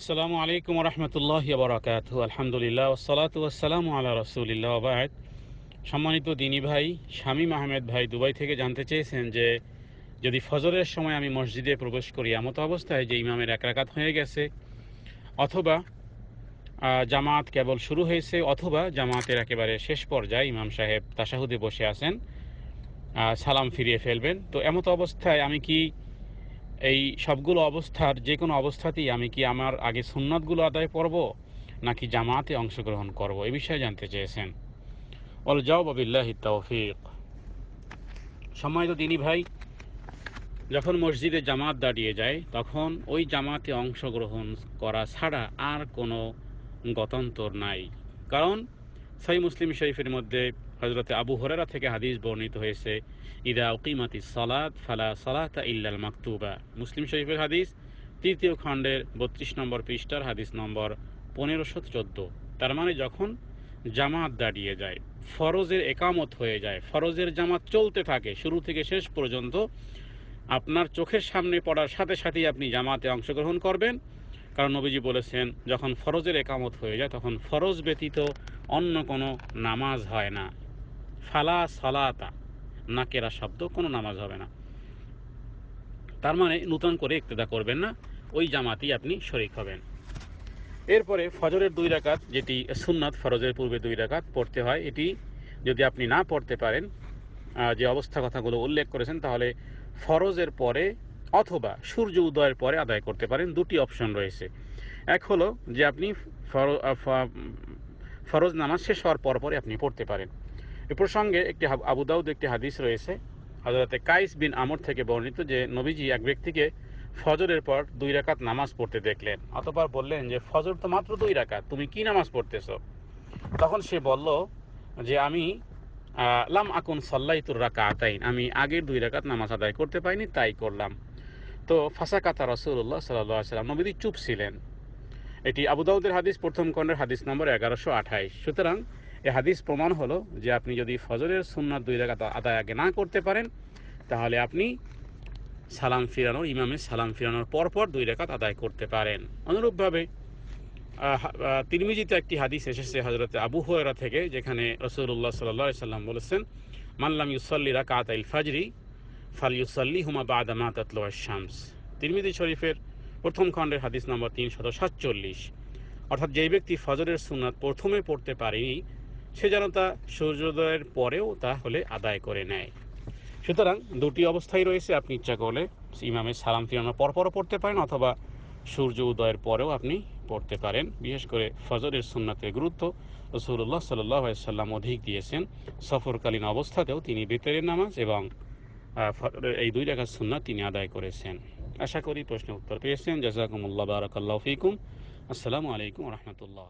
আসসালামু আলাইকুম রহমতুল্লাহ বরাকাত আলহামদুলিল্লাহ ওসালাত আল্লাহ রসুলিল্লাহ আবায়ত সম্মানিত দিনী ভাই শামীম আহমেদ ভাই দুবাই থেকে জানতে চেয়েছেন যে যদি ফজরের সময় আমি মসজিদে প্রবেশ করি এমতো অবস্থায় যে ইমামের এক রাকাত হয়ে গেছে অথবা জামাত কেবল শুরু হয়েছে অথবা জামাতের একেবারে শেষ পর্যায়ে ইমাম সাহেব তাসাহুদে বসে আছেন সালাম ফিরিয়ে ফেলবেন তো এমতো অবস্থায় আমি কি এই সবগুলো অবস্থার যে কোনো অবস্থাতেই আমি কি আমার আগে সুন্নাতগুলো আদায় করব নাকি জামাতে অংশগ্রহণ করব এ বিষয়ে জানতে চেয়েছেন অল বাবিল্লাহ তৌফিক সময় তো দিনী ভাই যখন মসজিদে জামাত দাঁড়িয়ে যায় তখন ওই জামাতে অংশগ্রহণ করা ছাড়া আর কোনো গতান্তর নাই কারণ সাই মুসলিম শরীফের মধ্যে হজরত আবু হরেরা থেকে হাদিস বর্ণিত হয়েছে ইদা উকিমাতি সালাদ ফালা সালাতা ইল্লাল মাকতুবা মুসলিম শরীফের হাদিস তৃতীয় খণ্ডের বত্রিশ নম্বর পৃষ্ঠার হাদিস নম্বর পনেরোশো চোদ্দো তার মানে যখন জামাত দাঁড়িয়ে যায় ফরজের একামত হয়ে যায় ফরজের জামাত চলতে থাকে শুরু থেকে শেষ পর্যন্ত আপনার চোখের সামনে পড়ার সাথে সাথেই আপনি জামাতে অংশগ্রহণ করবেন কারণ নবীজি বলেছেন যখন ফরজের একামত হয়ে যায় তখন ফরজ ব্যতীত অন্য কোনো নামাজ হয় না ফালা সলাতা নাকেরা শব্দ কোনো নামাজ হবে না তার মানে নূতন করে একতেদা করবেন না ওই জামাতেই আপনি শরিক হবেন এরপরে ফজরের দুই রাকাত যেটি সুন্নাত ফরজের পূর্বে দুই রাকাত পড়তে হয় এটি যদি আপনি না পড়তে পারেন যে অবস্থা কথাগুলো উল্লেখ করেছেন তাহলে ফরজের পরে অথবা সূর্য উদয়ের পরে আদায় করতে পারেন দুটি অপশন রয়েছে এক হলো যে আপনি ফরজ নামাজ শেষ হওয়ার পরপরই আপনি পড়তে পারেন এ প্রসঙ্গে একটি আবুদাউদ একটি হাদিস রয়েছে হজরতে কাইস বিন আমর থেকে বর্ণিত যে নবীজি এক ব্যক্তিকে ফজরের পর দুই রাকাত নামাজ পড়তে দেখলেন অতপর বললেন যে ফজর তো মাত্র দুই রাকাত তুমি কি নামাজ পড়তেছ তখন সে বলল যে আমি লাম আকুন সাল্লাইতুর রাকা আতাইন আমি আগের দুই রাকাত নামাজ আদায় করতে পাইনি তাই করলাম তো ফাঁসা কাতা রসুল্লাহ সাল্লাহ সাল্লাম নবীজি চুপ ছিলেন এটি আবুদাউদের হাদিস প্রথম খণ্ডের হাদিস নম্বর এগারোশো আঠাইশ সুতরাং এ হাদিস প্রমাণ হলো যে আপনি যদি ফজরের সুন্নাত দুই রাকাত আদায় আগে না করতে পারেন তাহলে আপনি সালাম ফিরানোর ইমামের সালাম ফিরানোর পরপর দুই রেখাত আদায় করতে পারেন অনুরূপভাবে তিরমিজিতে একটি হাদিস এসেছে হজরত আবু হয়রা থেকে যেখানে রসুল্লাহ সাল্লা সাল্লাম বলেছেন মাল্লাম ইউসল্লি রাকাত ইল ফাজরি ফাল ইউসাল্লি হুমা বাদামা তাতলো শামস তিরমিদি শরীফের প্রথম খণ্ডের হাদিস নম্বর তিনশত সাতচল্লিশ অর্থাৎ যেই ব্যক্তি ফজরের সুনাত প্রথমে পড়তে পারেনি সে যেন তা সূর্যোদয়ের পরেও তা হলে আদায় করে নেয় সুতরাং দুটি অবস্থায় রয়েছে আপনি ইচ্ছা করলে ইমামের সালাম ফিরানো পরপরও পড়তে পারেন অথবা সূর্য উদয়ের পরেও আপনি পড়তে পারেন বিশেষ করে ফজরের সুন্নাতের গুরুত্ব রসুল্লাহ সাল্লাম অধিক দিয়েছেন সফরকালীন অবস্থাতেও তিনি বেতরের নামাজ এবং এই দুই রেখার সুন্না তিনি আদায় করেছেন আশা করি প্রশ্নের উত্তর পেয়েছেন জাজাকুমুল্লাহ বারাকাল্লাহ ফিকুম আসসালামু আলাইকুম রহমতুল্লাহ